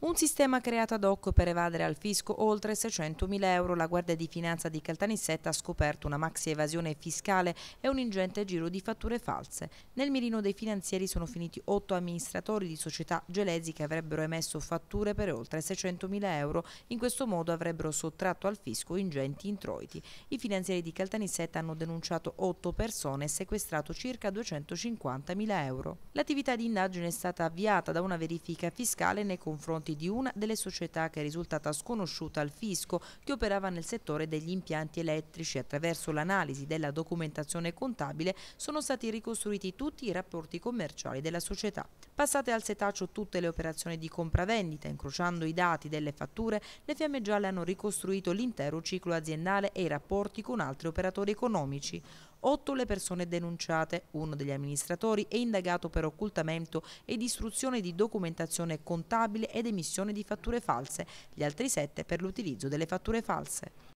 Un sistema creato ad hoc per evadere al fisco oltre 600.000 euro. La Guardia di Finanza di Caltanissetta ha scoperto una maxi evasione fiscale e un ingente giro di fatture false. Nel mirino dei finanzieri sono finiti otto amministratori di società gelesi che avrebbero emesso fatture per oltre 600.000 euro. In questo modo avrebbero sottratto al fisco ingenti introiti. I finanzieri di Caltanissetta hanno denunciato otto persone e sequestrato circa 250.000 euro. L'attività di indagine è stata avviata da una verifica fiscale nei confronti confronti di una delle società che è risultata sconosciuta al fisco che operava nel settore degli impianti elettrici. Attraverso l'analisi della documentazione contabile sono stati ricostruiti tutti i rapporti commerciali della società. Passate al setaccio tutte le operazioni di compravendita, incrociando i dati delle fatture, le fiamme gialle hanno ricostruito l'intero ciclo aziendale e i rapporti con altri operatori economici. Otto le persone denunciate, uno degli amministratori è indagato per occultamento e distruzione di documentazione contabile ed emissione l'emissione di fatture false, gli altri 7 per l'utilizzo delle fatture false.